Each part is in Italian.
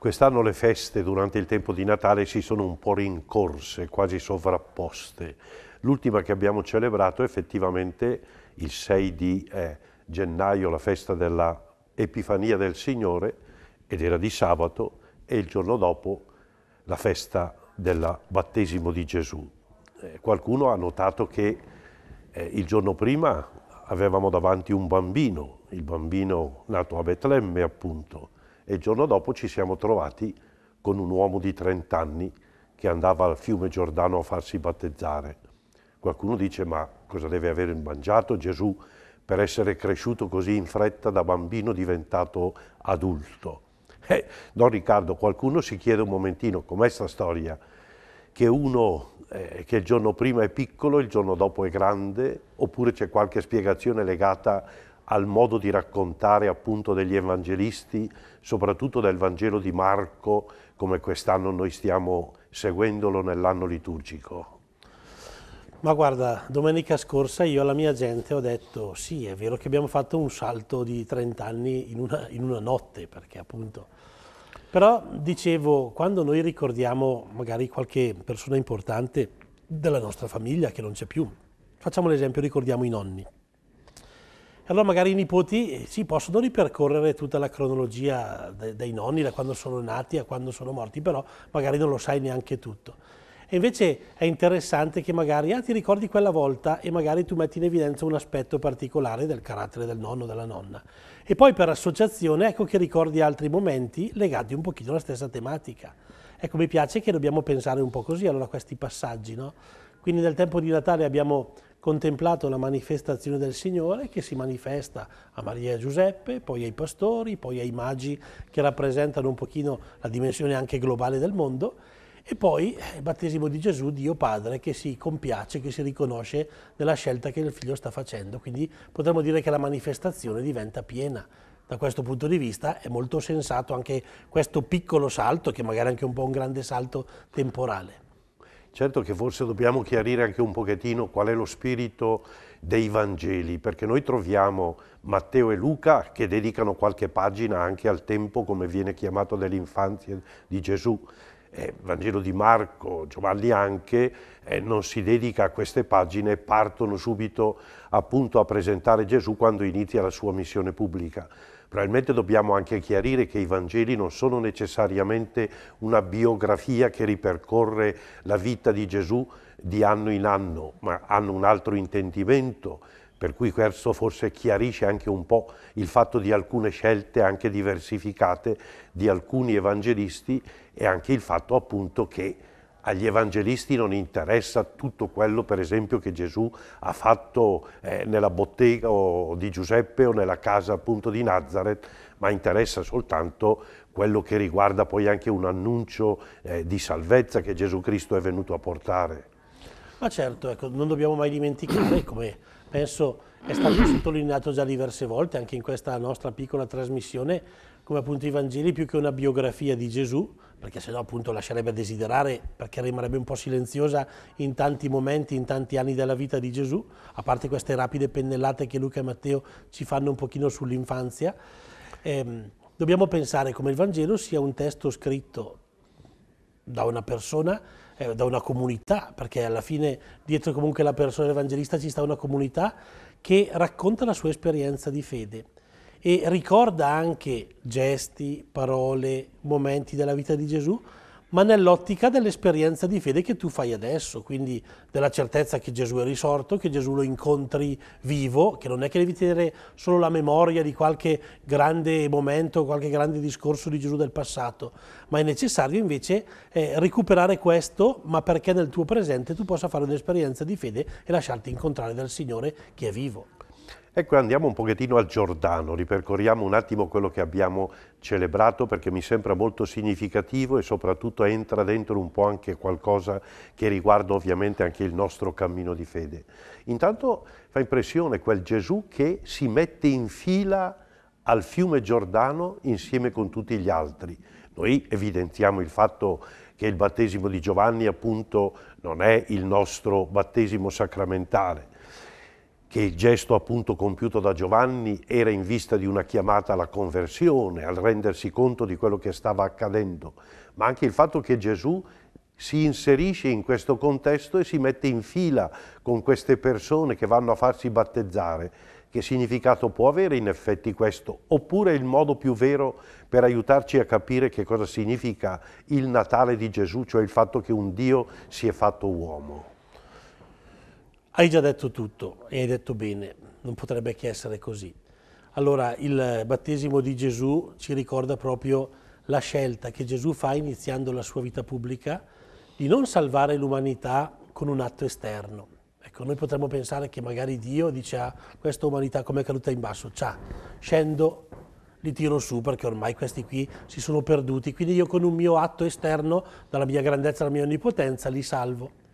Quest'anno le feste durante il tempo di Natale si sono un po' rincorse, quasi sovrapposte. L'ultima che abbiamo celebrato è effettivamente il 6 di eh, gennaio, la festa dell'Epifania del Signore, ed era di sabato, e il giorno dopo la festa del battesimo di Gesù. Eh, qualcuno ha notato che eh, il giorno prima avevamo davanti un bambino, il bambino nato a Betlemme appunto, e il giorno dopo ci siamo trovati con un uomo di 30 anni che andava al fiume Giordano a farsi battezzare. Qualcuno dice ma cosa deve aver mangiato Gesù per essere cresciuto così in fretta da bambino diventato adulto? Eh, no Riccardo, qualcuno si chiede un momentino com'è sta storia che uno eh, che il giorno prima è piccolo, e il giorno dopo è grande, oppure c'è qualche spiegazione legata a al modo di raccontare appunto degli evangelisti, soprattutto del Vangelo di Marco, come quest'anno noi stiamo seguendolo nell'anno liturgico. Ma guarda, domenica scorsa io alla mia gente ho detto sì, è vero che abbiamo fatto un salto di 30 anni in una, in una notte, perché appunto... Però dicevo, quando noi ricordiamo magari qualche persona importante della nostra famiglia che non c'è più, facciamo l'esempio, ricordiamo i nonni allora magari i nipoti eh, sì, possono ripercorrere tutta la cronologia dei nonni, da quando sono nati a quando sono morti, però magari non lo sai neanche tutto. E invece è interessante che magari ah, ti ricordi quella volta e magari tu metti in evidenza un aspetto particolare del carattere del nonno o della nonna. E poi per associazione ecco che ricordi altri momenti legati un pochino alla stessa tematica. Ecco, mi piace che dobbiamo pensare un po' così, allora questi passaggi, no? Quindi nel tempo di Natale abbiamo contemplato la manifestazione del Signore che si manifesta a Maria e Giuseppe, poi ai pastori, poi ai magi che rappresentano un pochino la dimensione anche globale del mondo e poi il eh, battesimo di Gesù, Dio Padre, che si compiace, che si riconosce nella scelta che il figlio sta facendo. Quindi potremmo dire che la manifestazione diventa piena. Da questo punto di vista è molto sensato anche questo piccolo salto, che magari è anche un po' un grande salto temporale. Certo che forse dobbiamo chiarire anche un pochettino qual è lo spirito dei Vangeli, perché noi troviamo Matteo e Luca che dedicano qualche pagina anche al tempo, come viene chiamato, dell'infanzia di Gesù eh, Vangelo di Marco, Giovanni anche, eh, non si dedica a queste pagine, partono subito appunto a presentare Gesù quando inizia la sua missione pubblica. Probabilmente dobbiamo anche chiarire che i Vangeli non sono necessariamente una biografia che ripercorre la vita di Gesù di anno in anno, ma hanno un altro intendimento, per cui questo forse chiarisce anche un po' il fatto di alcune scelte anche diversificate di alcuni evangelisti e anche il fatto appunto che agli evangelisti non interessa tutto quello per esempio che Gesù ha fatto eh, nella bottega di Giuseppe o nella casa appunto di Nazareth, ma interessa soltanto quello che riguarda poi anche un annuncio eh, di salvezza che Gesù Cristo è venuto a portare. Ma certo, ecco, non dobbiamo mai dimenticare, come penso è stato sottolineato già diverse volte, anche in questa nostra piccola trasmissione, come appunto i Vangeli più che una biografia di Gesù, perché sennò appunto lascerebbe a desiderare, perché rimarrebbe un po' silenziosa in tanti momenti, in tanti anni della vita di Gesù, a parte queste rapide pennellate che Luca e Matteo ci fanno un pochino sull'infanzia. Ehm, dobbiamo pensare come il Vangelo sia un testo scritto da una persona eh, da una comunità, perché alla fine dietro comunque la persona evangelista ci sta una comunità che racconta la sua esperienza di fede e ricorda anche gesti, parole, momenti della vita di Gesù ma nell'ottica dell'esperienza di fede che tu fai adesso, quindi della certezza che Gesù è risorto, che Gesù lo incontri vivo, che non è che devi tenere solo la memoria di qualche grande momento, qualche grande discorso di Gesù del passato, ma è necessario invece eh, recuperare questo, ma perché nel tuo presente tu possa fare un'esperienza di fede e lasciarti incontrare dal Signore che è vivo. Ecco, andiamo un pochettino al Giordano, ripercorriamo un attimo quello che abbiamo celebrato perché mi sembra molto significativo e soprattutto entra dentro un po' anche qualcosa che riguarda ovviamente anche il nostro cammino di fede. Intanto fa impressione quel Gesù che si mette in fila al fiume Giordano insieme con tutti gli altri. Noi evidenziamo il fatto che il battesimo di Giovanni appunto non è il nostro battesimo sacramentale, che il gesto appunto compiuto da Giovanni era in vista di una chiamata alla conversione, al rendersi conto di quello che stava accadendo, ma anche il fatto che Gesù si inserisce in questo contesto e si mette in fila con queste persone che vanno a farsi battezzare. Che significato può avere in effetti questo? Oppure il modo più vero per aiutarci a capire che cosa significa il Natale di Gesù, cioè il fatto che un Dio si è fatto uomo? Hai già detto tutto e hai detto bene, non potrebbe che essere così. Allora il battesimo di Gesù ci ricorda proprio la scelta che Gesù fa iniziando la sua vita pubblica di non salvare l'umanità con un atto esterno. Ecco, noi potremmo pensare che magari Dio dice a questa umanità come è caduta in basso, ciao, scendo, li tiro su perché ormai questi qui si sono perduti, quindi io con un mio atto esterno, dalla mia grandezza dalla mia onnipotenza, li salvo.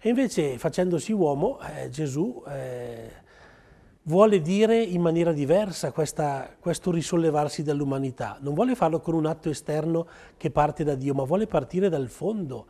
E invece facendosi uomo eh, Gesù eh, vuole dire in maniera diversa questa, questo risollevarsi dell'umanità. Non vuole farlo con un atto esterno che parte da Dio, ma vuole partire dal fondo,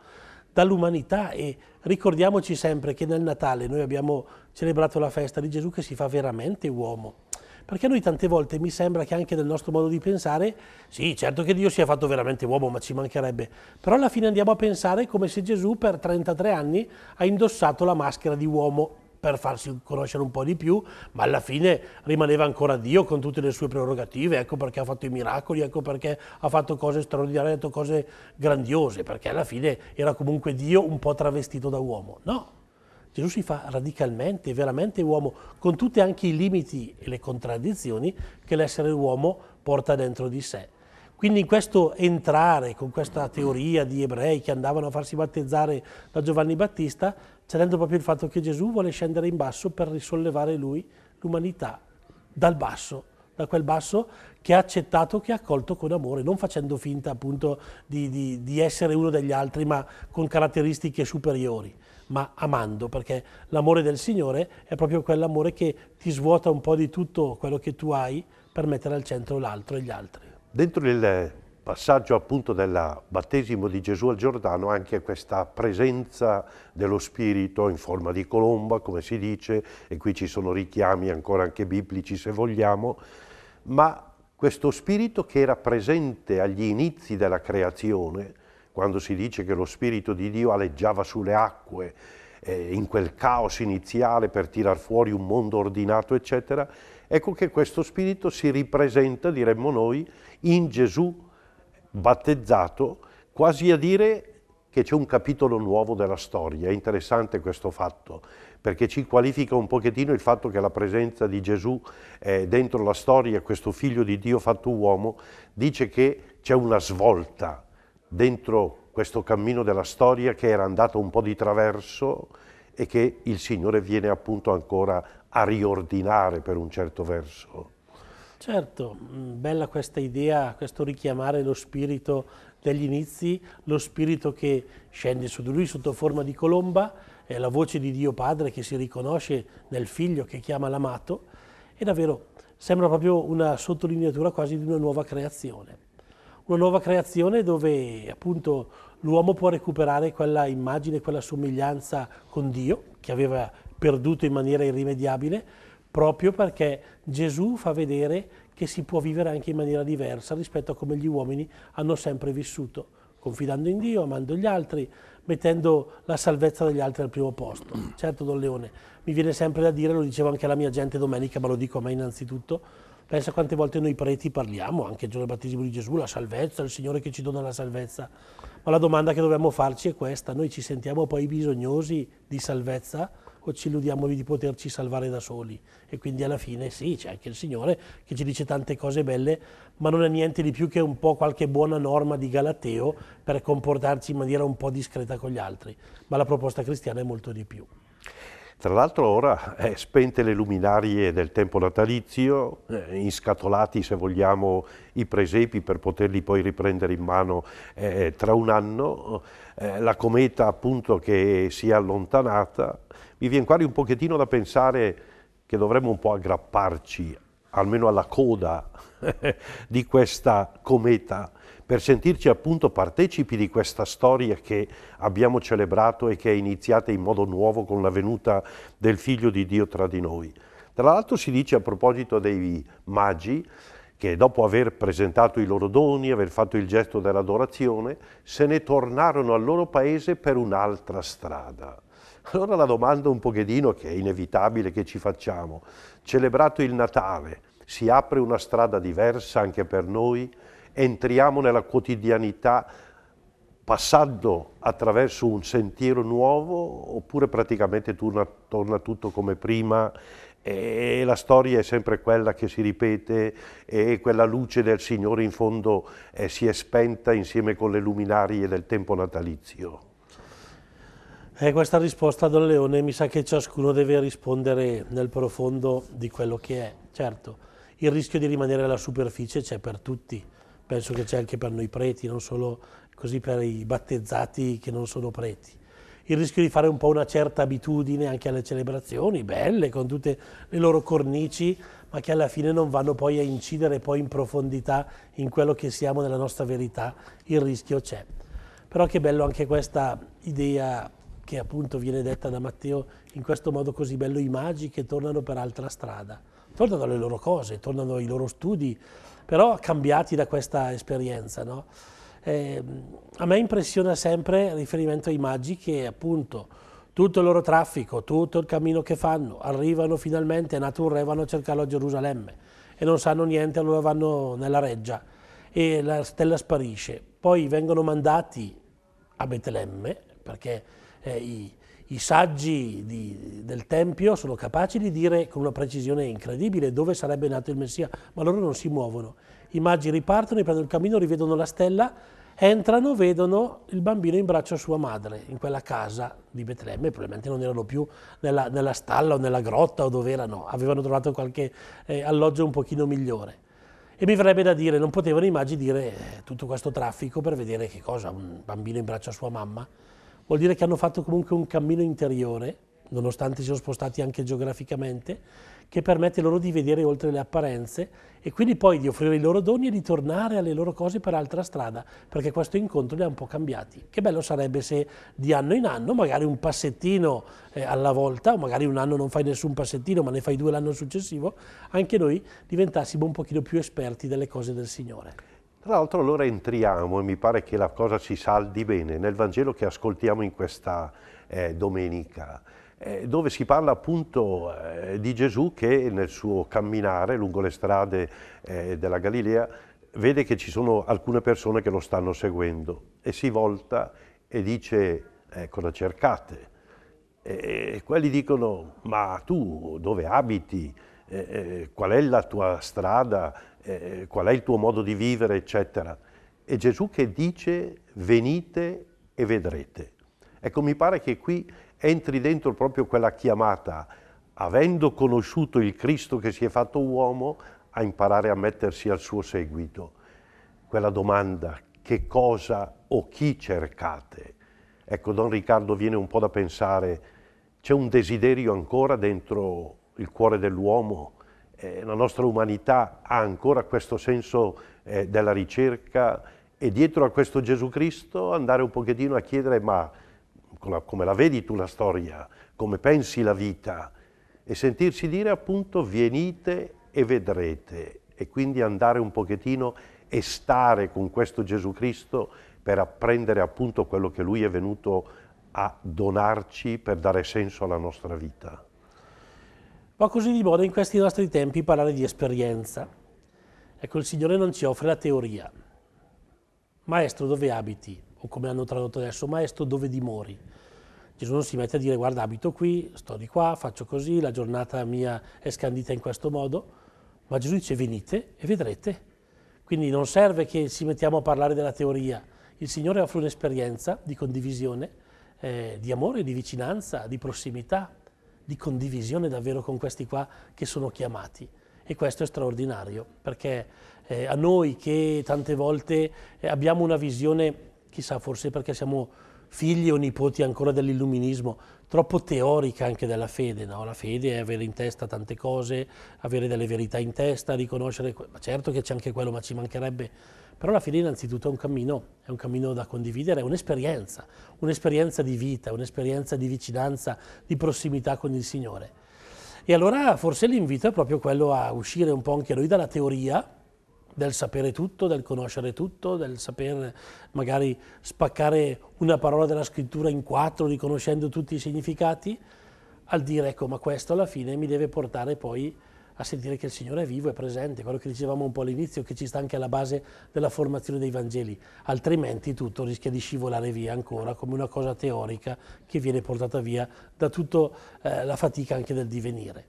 dall'umanità e ricordiamoci sempre che nel Natale noi abbiamo celebrato la festa di Gesù che si fa veramente uomo. Perché a noi tante volte mi sembra che anche nel nostro modo di pensare, sì, certo che Dio sia fatto veramente uomo, ma ci mancherebbe, però alla fine andiamo a pensare come se Gesù per 33 anni ha indossato la maschera di uomo per farsi conoscere un po' di più, ma alla fine rimaneva ancora Dio con tutte le sue prerogative, ecco perché ha fatto i miracoli, ecco perché ha fatto cose straordinarie, ha fatto cose grandiose, perché alla fine era comunque Dio un po' travestito da uomo. No, Gesù si fa radicalmente, veramente uomo, con tutti anche i limiti e le contraddizioni che l'essere uomo porta dentro di sé. Quindi in questo entrare con questa teoria di ebrei che andavano a farsi battezzare da Giovanni Battista, c'è dentro proprio il fatto che Gesù vuole scendere in basso per risollevare lui l'umanità dal basso, da quel basso che ha accettato, che ha accolto con amore, non facendo finta appunto di, di, di essere uno degli altri, ma con caratteristiche superiori ma amando, perché l'amore del Signore è proprio quell'amore che ti svuota un po' di tutto quello che tu hai per mettere al centro l'altro e gli altri. Dentro il passaggio appunto del battesimo di Gesù al Giordano anche questa presenza dello Spirito in forma di colomba, come si dice, e qui ci sono richiami ancora anche biblici se vogliamo, ma questo Spirito che era presente agli inizi della creazione, quando si dice che lo Spirito di Dio aleggiava sulle acque, eh, in quel caos iniziale per tirar fuori un mondo ordinato, eccetera, ecco che questo Spirito si ripresenta, diremmo noi, in Gesù battezzato, quasi a dire che c'è un capitolo nuovo della storia. È interessante questo fatto, perché ci qualifica un pochettino il fatto che la presenza di Gesù eh, dentro la storia, questo figlio di Dio fatto uomo, dice che c'è una svolta dentro questo cammino della storia che era andato un po' di traverso e che il Signore viene appunto ancora a riordinare per un certo verso. Certo, mm, bella questa idea, questo richiamare lo spirito degli inizi, lo spirito che scende su di lui sotto forma di colomba, è la voce di Dio Padre che si riconosce nel figlio che chiama l'amato, e davvero sembra proprio una sottolineatura quasi di una nuova creazione una nuova creazione dove appunto l'uomo può recuperare quella immagine, quella somiglianza con Dio che aveva perduto in maniera irrimediabile, proprio perché Gesù fa vedere che si può vivere anche in maniera diversa rispetto a come gli uomini hanno sempre vissuto, confidando in Dio, amando gli altri, mettendo la salvezza degli altri al primo posto. Certo, Don Leone, mi viene sempre da dire, lo dicevo anche alla mia gente domenica, ma lo dico a me innanzitutto, Pensa quante volte noi preti parliamo, anche il giorno del battesimo di Gesù, la salvezza, il Signore che ci dona la salvezza. Ma la domanda che dobbiamo farci è questa, noi ci sentiamo poi bisognosi di salvezza o ci illudiamo di poterci salvare da soli? E quindi alla fine sì, c'è anche il Signore che ci dice tante cose belle, ma non è niente di più che un po' qualche buona norma di Galateo per comportarci in maniera un po' discreta con gli altri. Ma la proposta cristiana è molto di più. Tra l'altro ora eh, spente le luminarie del tempo natalizio, eh, inscatolati se vogliamo i presepi per poterli poi riprendere in mano eh, tra un anno, eh, la cometa appunto che si è allontanata, mi viene quasi un pochettino da pensare che dovremmo un po' aggrapparci almeno alla coda di questa cometa per sentirci appunto partecipi di questa storia che abbiamo celebrato e che è iniziata in modo nuovo con la venuta del Figlio di Dio tra di noi. Tra l'altro si dice a proposito dei magi che dopo aver presentato i loro doni, aver fatto il gesto dell'adorazione, se ne tornarono al loro paese per un'altra strada. Allora la domanda un pochettino che è inevitabile che ci facciamo, celebrato il Natale, si apre una strada diversa anche per noi? entriamo nella quotidianità passando attraverso un sentiero nuovo oppure praticamente torna, torna tutto come prima e la storia è sempre quella che si ripete e quella luce del Signore in fondo eh, si è spenta insieme con le luminarie del tempo natalizio. Eh, questa risposta Don Leone mi sa che ciascuno deve rispondere nel profondo di quello che è. Certo, il rischio di rimanere alla superficie c'è per tutti penso che c'è anche per noi preti, non solo così per i battezzati che non sono preti. Il rischio di fare un po' una certa abitudine anche alle celebrazioni, belle, con tutte le loro cornici, ma che alla fine non vanno poi a incidere poi in profondità in quello che siamo nella nostra verità, il rischio c'è. Però che bello anche questa idea che appunto viene detta da Matteo in questo modo così bello, i magi che tornano per altra strada tornano alle loro cose, tornano ai loro studi, però cambiati da questa esperienza. No? Eh, a me impressiona sempre il riferimento ai magi che appunto tutto il loro traffico, tutto il cammino che fanno, arrivano finalmente a Natura e vanno a cercarlo a Gerusalemme e non sanno niente, allora vanno nella reggia e la stella sparisce. Poi vengono mandati a Betlemme perché eh, i, i saggi di, del Tempio sono capaci di dire con una precisione incredibile dove sarebbe nato il Messia, ma loro non si muovono. I magi ripartono, prendono il cammino, rivedono la stella, entrano, vedono il bambino in braccio a sua madre, in quella casa di Betlemme, probabilmente non erano più nella, nella stalla o nella grotta o dove erano, avevano trovato qualche eh, alloggio un pochino migliore. E mi verrebbe da dire, non potevano i magi dire eh, tutto questo traffico per vedere che cosa, un bambino in braccio a sua mamma? vuol dire che hanno fatto comunque un cammino interiore, nonostante siano spostati anche geograficamente, che permette loro di vedere oltre le apparenze e quindi poi di offrire i loro doni e di tornare alle loro cose per altra strada, perché questo incontro li ha un po' cambiati. Che bello sarebbe se di anno in anno, magari un passettino eh, alla volta, o magari un anno non fai nessun passettino, ma ne fai due l'anno successivo, anche noi diventassimo un pochino più esperti delle cose del Signore. Tra l'altro allora entriamo, e mi pare che la cosa si saldi bene, nel Vangelo che ascoltiamo in questa eh, domenica, eh, dove si parla appunto eh, di Gesù che nel suo camminare lungo le strade eh, della Galilea vede che ci sono alcune persone che lo stanno seguendo e si volta e dice eh, cosa cercate? E quelli dicono ma tu dove abiti? Eh, qual è la tua strada? eh, qual è il tuo modo di vivere, eccetera. È Gesù che dice venite e vedrete. Ecco, mi pare che qui entri dentro proprio quella chiamata, avendo conosciuto il Cristo che si è fatto uomo, a imparare a mettersi al suo seguito. Quella domanda, che cosa o chi cercate? Ecco, Don Riccardo viene un po' da pensare, c'è un desiderio ancora dentro il cuore dell'uomo eh, la nostra umanità ha ancora questo senso eh, della ricerca e dietro a questo Gesù Cristo andare un pochettino a chiedere ma come la vedi tu la storia, come pensi la vita e sentirsi dire appunto venite e vedrete e quindi andare un pochettino e stare con questo Gesù Cristo per apprendere appunto quello che lui è venuto a donarci per dare senso alla nostra vita. Va così di moda in questi nostri tempi parlare di esperienza. Ecco, il Signore non ci offre la teoria. Maestro, dove abiti? O come hanno tradotto adesso, maestro, dove dimori? Gesù non si mette a dire guarda abito qui, sto di qua, faccio così, la giornata mia è scandita in questo modo, ma Gesù dice venite e vedrete. Quindi non serve che ci mettiamo a parlare della teoria, il Signore offre un'esperienza di condivisione, eh, di amore, di vicinanza, di prossimità di condivisione davvero con questi qua che sono chiamati. E questo è straordinario, perché eh, a noi che tante volte eh, abbiamo una visione, chissà forse perché siamo figli o nipoti ancora dell'illuminismo, troppo teorica anche della fede, no? La fede è avere in testa tante cose, avere delle verità in testa, riconoscere, ma certo che c'è anche quello, ma ci mancherebbe, però la fede innanzitutto è un cammino, è un cammino da condividere, è un'esperienza, un'esperienza di vita, un'esperienza di vicinanza, di prossimità con il Signore. E allora forse l'invito è proprio quello a uscire un po' anche noi dalla teoria, del sapere tutto, del conoscere tutto, del saper magari spaccare una parola della scrittura in quattro riconoscendo tutti i significati, al dire ecco ma questo alla fine mi deve portare poi a sentire che il Signore è vivo, è presente, quello che dicevamo un po' all'inizio, che ci sta anche alla base della formazione dei Vangeli, altrimenti tutto rischia di scivolare via ancora come una cosa teorica che viene portata via da tutta eh, la fatica anche del divenire.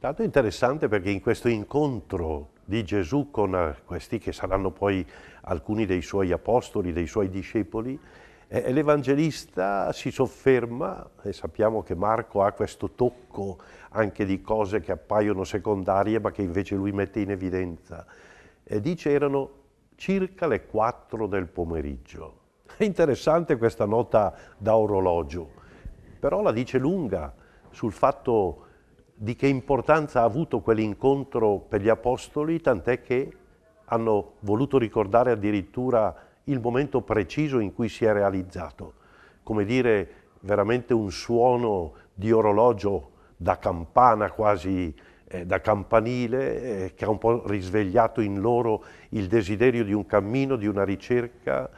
Tanto interessante perché in questo incontro di Gesù con eh, questi che saranno poi alcuni dei suoi apostoli, dei suoi discepoli, e l'Evangelista si sofferma, e sappiamo che Marco ha questo tocco anche di cose che appaiono secondarie ma che invece lui mette in evidenza, e dice erano circa le 4 del pomeriggio. È interessante questa nota da orologio, però la dice lunga sul fatto di che importanza ha avuto quell'incontro per gli Apostoli, tant'è che hanno voluto ricordare addirittura il momento preciso in cui si è realizzato. Come dire, veramente un suono di orologio da campana quasi, eh, da campanile, eh, che ha un po' risvegliato in loro il desiderio di un cammino, di una ricerca,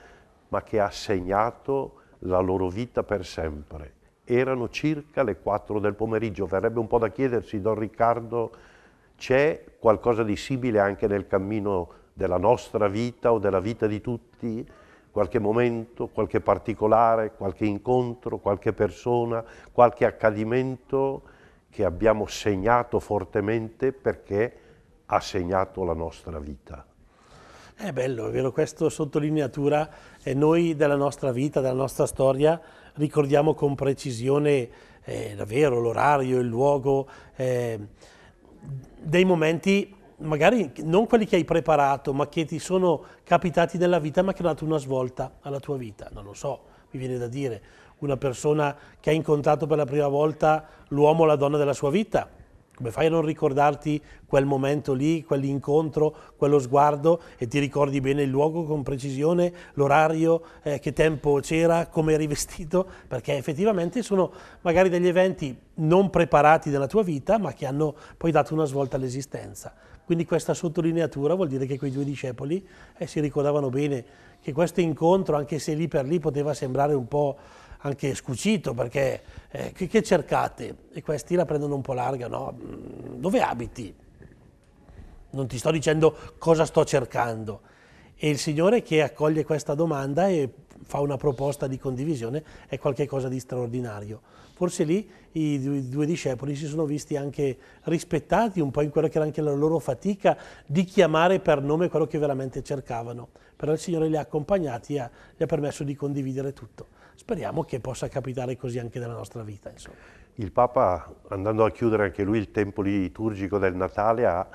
ma che ha segnato la loro vita per sempre erano circa le 4 del pomeriggio. Verrebbe un po' da chiedersi, Don Riccardo, c'è qualcosa di simile anche nel cammino della nostra vita o della vita di tutti? Qualche momento, qualche particolare, qualche incontro, qualche persona, qualche accadimento che abbiamo segnato fortemente perché ha segnato la nostra vita. È bello, è vero, questa sottolineatura è noi della nostra vita, della nostra storia, ricordiamo con precisione eh, davvero l'orario, il luogo, eh, dei momenti magari non quelli che hai preparato, ma che ti sono capitati nella vita, ma che hanno dato una svolta alla tua vita. Non lo so, mi viene da dire, una persona che ha incontrato per la prima volta l'uomo o la donna della sua vita, come fai a non ricordarti quel momento lì, quell'incontro, quello sguardo e ti ricordi bene il luogo con precisione, l'orario, eh, che tempo c'era, come eri vestito? Perché effettivamente sono magari degli eventi non preparati nella tua vita, ma che hanno poi dato una svolta all'esistenza. Quindi questa sottolineatura vuol dire che quei due discepoli eh, si ricordavano bene che questo incontro, anche se lì per lì poteva sembrare un po' anche scucito perché eh, che, che, cercate? E questi la prendono un po' larga, no? Mm, dove abiti? Non ti sto dicendo cosa sto cercando. E il Signore che accoglie questa domanda e fa una proposta di condivisione è qualcosa di straordinario. Forse lì i due discepoli si sono visti anche rispettati un po' in quella che era anche la loro fatica di chiamare per nome quello che veramente cercavano. Però il Signore li ha accompagnati e gli ha permesso di condividere tutto. Speriamo che possa capitare così anche nella nostra vita. Insomma. Il Papa, andando a chiudere anche lui il tempo liturgico del Natale, ha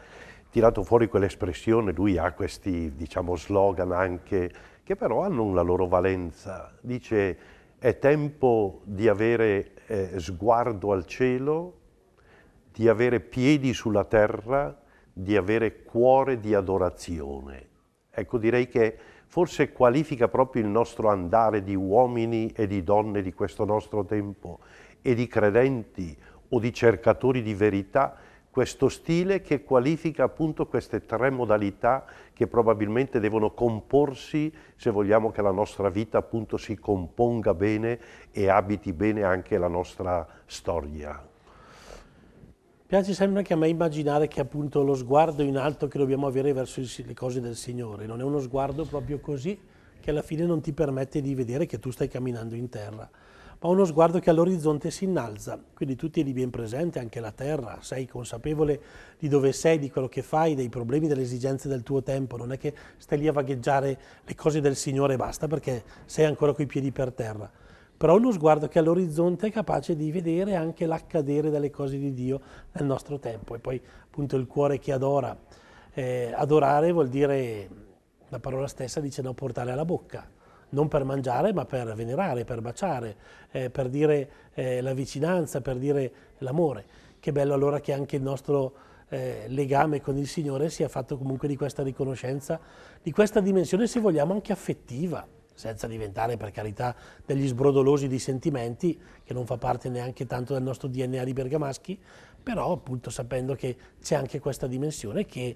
tirato fuori quell'espressione, lui ha questi diciamo, slogan anche, che però hanno una loro valenza. Dice è tempo di avere eh, sguardo al cielo, di avere piedi sulla terra, di avere cuore di adorazione. Ecco, direi che forse qualifica proprio il nostro andare di uomini e di donne di questo nostro tempo e di credenti o di cercatori di verità, questo stile che qualifica appunto queste tre modalità che probabilmente devono comporsi se vogliamo che la nostra vita appunto si componga bene e abiti bene anche la nostra storia. Piace sempre anche a me immaginare che appunto lo sguardo in alto che dobbiamo avere verso le cose del Signore non è uno sguardo proprio così che alla fine non ti permette di vedere che tu stai camminando in terra, ma uno sguardo che all'orizzonte si innalza, quindi tu tieni ben presente anche la terra, sei consapevole di dove sei, di quello che fai, dei problemi, delle esigenze del tuo tempo, non è che stai lì a vagheggiare le cose del Signore e basta perché sei ancora coi piedi per terra però uno sguardo che all'orizzonte è capace di vedere anche l'accadere delle cose di Dio nel nostro tempo. E poi appunto il cuore che adora. Eh, adorare vuol dire, la parola stessa dice no, portare alla bocca, non per mangiare ma per venerare, per baciare, eh, per dire eh, la vicinanza, per dire l'amore. Che bello allora che anche il nostro eh, legame con il Signore sia fatto comunque di questa riconoscenza, di questa dimensione se vogliamo anche affettiva senza diventare per carità degli sbrodolosi di sentimenti, che non fa parte neanche tanto del nostro DNA di bergamaschi, però appunto sapendo che c'è anche questa dimensione che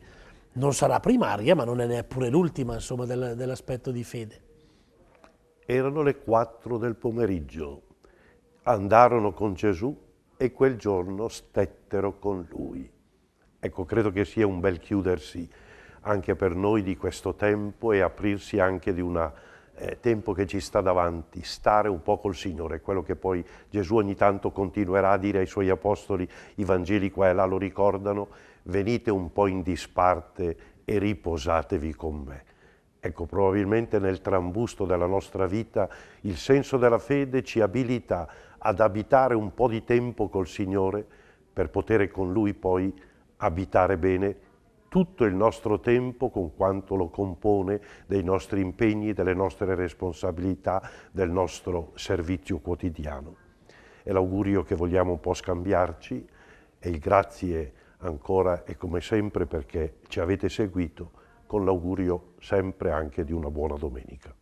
non sarà primaria, ma non è neppure l'ultima insomma, del, dell'aspetto di fede. Erano le 4 del pomeriggio, andarono con Gesù e quel giorno stettero con lui. Ecco, credo che sia un bel chiudersi anche per noi di questo tempo e aprirsi anche di una eh, tempo che ci sta davanti, stare un po' col Signore, quello che poi Gesù ogni tanto continuerà a dire ai suoi apostoli, i Vangeli qua e là lo ricordano, venite un po' in disparte e riposatevi con me. Ecco, probabilmente nel trambusto della nostra vita il senso della fede ci abilita ad abitare un po' di tempo col Signore per poter con Lui poi abitare bene tutto il nostro tempo con quanto lo compone, dei nostri impegni, delle nostre responsabilità, del nostro servizio quotidiano. È l'augurio che vogliamo un po' scambiarci e il grazie ancora e come sempre perché ci avete seguito con l'augurio sempre anche di una buona domenica.